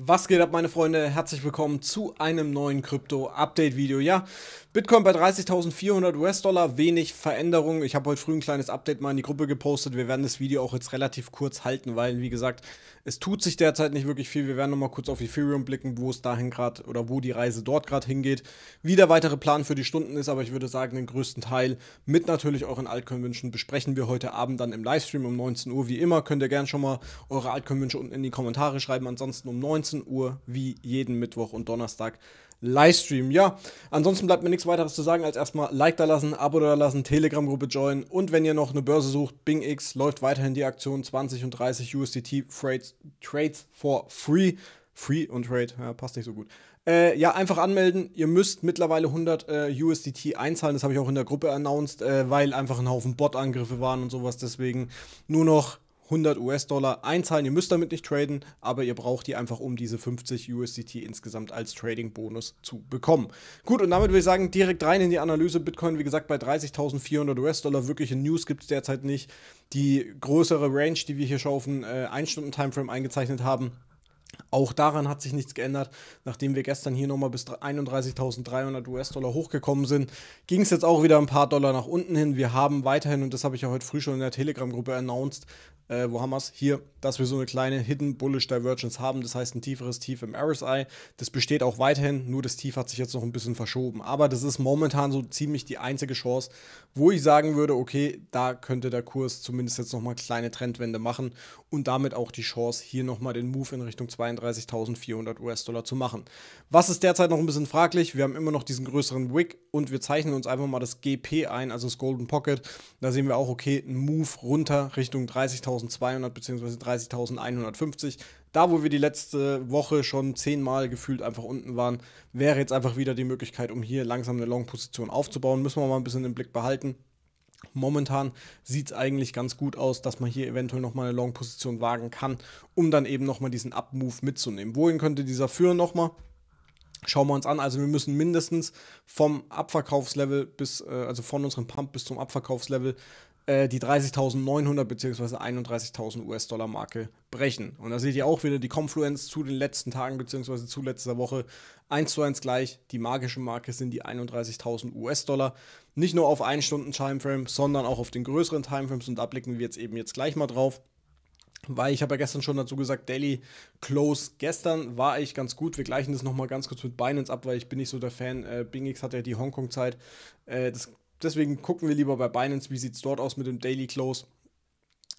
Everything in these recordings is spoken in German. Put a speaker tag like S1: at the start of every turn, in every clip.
S1: Was geht ab, meine Freunde? Herzlich willkommen zu einem neuen Krypto-Update-Video. Ja, Bitcoin bei 30.400 US-Dollar, wenig Veränderung. Ich habe heute früh ein kleines Update mal in die Gruppe gepostet. Wir werden das Video auch jetzt relativ kurz halten, weil, wie gesagt, es tut sich derzeit nicht wirklich viel. Wir werden nochmal kurz auf Ethereum blicken, wo es dahin gerade oder wo die Reise dort gerade hingeht. Wie der weitere Plan für die Stunden ist, aber ich würde sagen, den größten Teil mit natürlich euren Altcoin-Wünschen besprechen wir heute Abend dann im Livestream um 19 Uhr. Wie immer könnt ihr gerne schon mal eure Altcoin-Wünsche unten in die Kommentare schreiben. Ansonsten um 19 Uhr. 19 Uhr wie jeden Mittwoch und Donnerstag Livestream. Ja, ansonsten bleibt mir nichts weiteres zu sagen, als erstmal Like da lassen, Abo da lassen, Telegram-Gruppe joinen und wenn ihr noch eine Börse sucht, Bing X läuft weiterhin die Aktion 20 und 30 USDT Freight, Trades for Free. Free und Trade, ja, passt nicht so gut. Äh, ja, einfach anmelden. Ihr müsst mittlerweile 100 äh, USDT einzahlen. Das habe ich auch in der Gruppe announced, äh, weil einfach ein Haufen Bot-Angriffe waren und sowas. Deswegen nur noch 100 US-Dollar einzahlen. Ihr müsst damit nicht traden, aber ihr braucht die einfach, um diese 50 USDT insgesamt als Trading-Bonus zu bekommen. Gut, und damit würde ich sagen, direkt rein in die Analyse. Bitcoin, wie gesagt, bei 30.400 US-Dollar. Wirkliche News gibt es derzeit nicht. Die größere Range, die wir hier schon auf äh, einen 1-Stunden-Timeframe eingezeichnet haben, auch daran hat sich nichts geändert. Nachdem wir gestern hier nochmal bis 31.300 US-Dollar hochgekommen sind, ging es jetzt auch wieder ein paar Dollar nach unten hin. Wir haben weiterhin, und das habe ich ja heute früh schon in der Telegram-Gruppe announced, äh, wo haben wir es? Hier, dass wir so eine kleine Hidden Bullish Divergence haben, das heißt ein tieferes Tief im RSI. Das besteht auch weiterhin, nur das Tief hat sich jetzt noch ein bisschen verschoben. Aber das ist momentan so ziemlich die einzige Chance, wo ich sagen würde, okay, da könnte der Kurs zumindest jetzt nochmal kleine Trendwende machen und damit auch die Chance, hier nochmal den Move in Richtung 32.400 US-Dollar zu machen. Was ist derzeit noch ein bisschen fraglich? Wir haben immer noch diesen größeren Wick und wir zeichnen uns einfach mal das GP ein, also das Golden Pocket. Da sehen wir auch, okay, ein Move runter Richtung 30.000 30.200 bzw. 30.150. Da, wo wir die letzte Woche schon zehnmal gefühlt einfach unten waren, wäre jetzt einfach wieder die Möglichkeit, um hier langsam eine Long-Position aufzubauen. Müssen wir mal ein bisschen im Blick behalten. Momentan sieht es eigentlich ganz gut aus, dass man hier eventuell nochmal eine Long-Position wagen kann, um dann eben nochmal diesen Up-Move mitzunehmen. Wohin könnte dieser führen nochmal? Schauen wir uns an, also wir müssen mindestens vom Abverkaufslevel bis, äh, also von unserem Pump bis zum Abverkaufslevel äh, die 30.900 bzw. 31.000 US-Dollar-Marke brechen. Und da seht ihr auch wieder die Confluence zu den letzten Tagen bzw. zu letzter Woche. 1 zu 1 gleich, die magische Marke sind die 31.000 US-Dollar. Nicht nur auf 1 Stunden Timeframe, sondern auch auf den größeren Timeframes und da blicken wir jetzt eben jetzt gleich mal drauf. Weil ich habe ja gestern schon dazu gesagt, Daily Close gestern war ich ganz gut. Wir gleichen das nochmal ganz kurz mit Binance ab, weil ich bin nicht so der Fan. Äh, BingX hat ja die Hongkong-Zeit. Äh, deswegen gucken wir lieber bei Binance, wie sieht es dort aus mit dem Daily Close.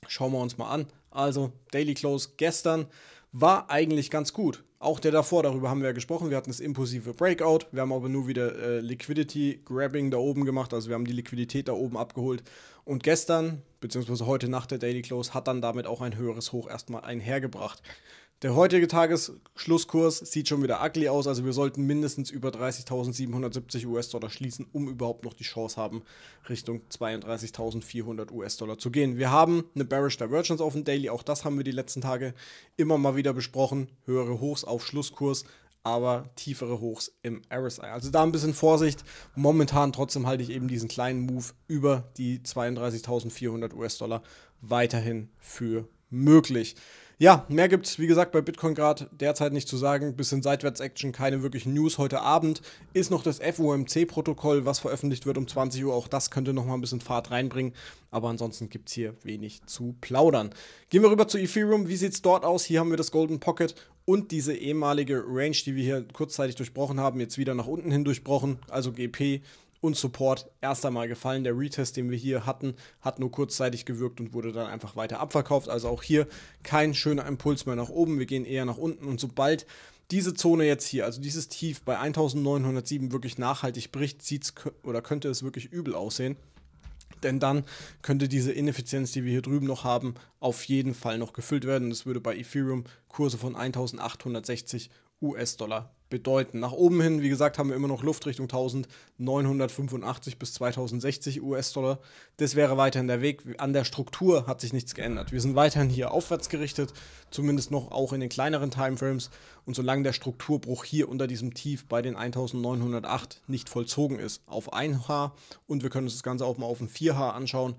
S1: Schauen wir uns mal an. Also, Daily Close gestern war eigentlich ganz gut. Auch der davor, darüber haben wir ja gesprochen. Wir hatten das impulsive Breakout. Wir haben aber nur wieder äh, Liquidity Grabbing da oben gemacht. Also wir haben die Liquidität da oben abgeholt. Und gestern, beziehungsweise heute Nacht der Daily Close, hat dann damit auch ein höheres Hoch erstmal einhergebracht. Der heutige Tagesschlusskurs sieht schon wieder ugly aus, also wir sollten mindestens über 30.770 US-Dollar schließen, um überhaupt noch die Chance haben, Richtung 32.400 US-Dollar zu gehen. Wir haben eine Bearish Divergence auf dem Daily, auch das haben wir die letzten Tage immer mal wieder besprochen. Höhere Hochs auf Schlusskurs, aber tiefere Hochs im RSI. Also da ein bisschen Vorsicht. Momentan trotzdem halte ich eben diesen kleinen Move über die 32.400 US-Dollar weiterhin für möglich. Ja, mehr gibt es, wie gesagt, bei Bitcoin gerade derzeit nicht zu sagen. Bisschen Seitwärts-Action, keine wirklichen News. Heute Abend ist noch das FOMC-Protokoll, was veröffentlicht wird um 20 Uhr. Auch das könnte nochmal ein bisschen Fahrt reinbringen. Aber ansonsten gibt es hier wenig zu plaudern. Gehen wir rüber zu Ethereum. Wie sieht es dort aus? Hier haben wir das Golden Pocket und diese ehemalige Range, die wir hier kurzzeitig durchbrochen haben, jetzt wieder nach unten hin durchbrochen. Also GP und Support erst einmal gefallen. Der Retest, den wir hier hatten, hat nur kurzzeitig gewirkt und wurde dann einfach weiter abverkauft. Also auch hier kein schöner Impuls mehr nach oben. Wir gehen eher nach unten und sobald diese Zone jetzt hier, also dieses Tief bei 1907 wirklich nachhaltig bricht, sieht's oder könnte es wirklich übel aussehen. Denn dann könnte diese Ineffizienz, die wir hier drüben noch haben, auf jeden Fall noch gefüllt werden. Das würde bei Ethereum Kurse von 1860 US-Dollar bedeuten. Nach oben hin, wie gesagt, haben wir immer noch Luft Richtung 1985 bis 2060 US-Dollar. Das wäre weiterhin der Weg. An der Struktur hat sich nichts geändert. Wir sind weiterhin hier aufwärts gerichtet, zumindest noch auch in den kleineren Timeframes. Und solange der Strukturbruch hier unter diesem Tief bei den 1908 nicht vollzogen ist, auf 1H und wir können uns das Ganze auch mal auf ein 4H anschauen,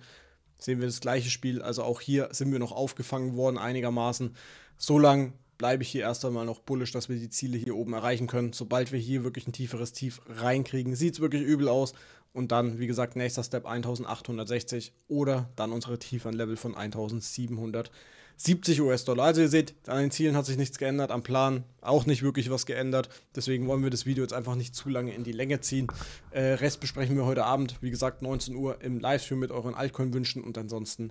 S1: sehen wir das gleiche Spiel. Also auch hier sind wir noch aufgefangen worden einigermaßen. Solange bleibe ich hier erst einmal noch bullisch, dass wir die Ziele hier oben erreichen können. Sobald wir hier wirklich ein tieferes Tief reinkriegen, sieht es wirklich übel aus. Und dann, wie gesagt, nächster Step 1860 oder dann unsere an Level von 1770 US-Dollar. Also ihr seht, an den Zielen hat sich nichts geändert, am Plan auch nicht wirklich was geändert. Deswegen wollen wir das Video jetzt einfach nicht zu lange in die Länge ziehen. Äh, Rest besprechen wir heute Abend, wie gesagt, 19 Uhr im Livestream mit euren Altcoin-Wünschen und ansonsten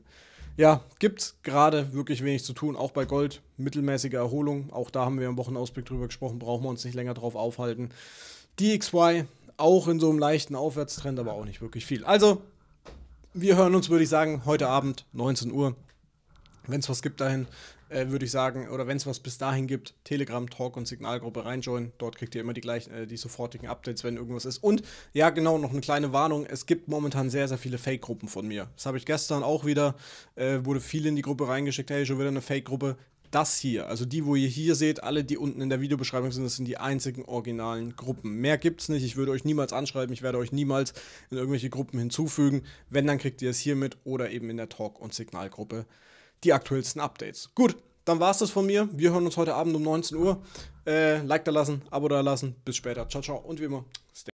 S1: ja, gibt gerade wirklich wenig zu tun, auch bei Gold. Mittelmäßige Erholung, auch da haben wir im Wochenausblick drüber gesprochen, brauchen wir uns nicht länger drauf aufhalten. DXY auch in so einem leichten Aufwärtstrend, aber auch nicht wirklich viel. Also, wir hören uns, würde ich sagen, heute Abend, 19 Uhr. Wenn es was gibt dahin, äh, würde ich sagen, oder wenn es was bis dahin gibt, Telegram, Talk und Signalgruppe reinjoinen. Dort kriegt ihr immer die gleichen, äh, die sofortigen Updates, wenn irgendwas ist. Und ja, genau, noch eine kleine Warnung. Es gibt momentan sehr, sehr viele Fake-Gruppen von mir. Das habe ich gestern auch wieder, äh, wurde viel in die Gruppe reingeschickt, hey, schon wieder eine Fake-Gruppe. Das hier, also die, wo ihr hier seht, alle, die unten in der Videobeschreibung sind, das sind die einzigen originalen Gruppen. Mehr gibt es nicht. Ich würde euch niemals anschreiben, ich werde euch niemals in irgendwelche Gruppen hinzufügen. Wenn, dann kriegt ihr es hier mit oder eben in der Talk- und Signalgruppe die aktuellsten Updates. Gut, dann war es das von mir. Wir hören uns heute Abend um 19 Uhr. Äh, like da lassen, Abo da lassen. Bis später. Ciao, ciao und wie immer.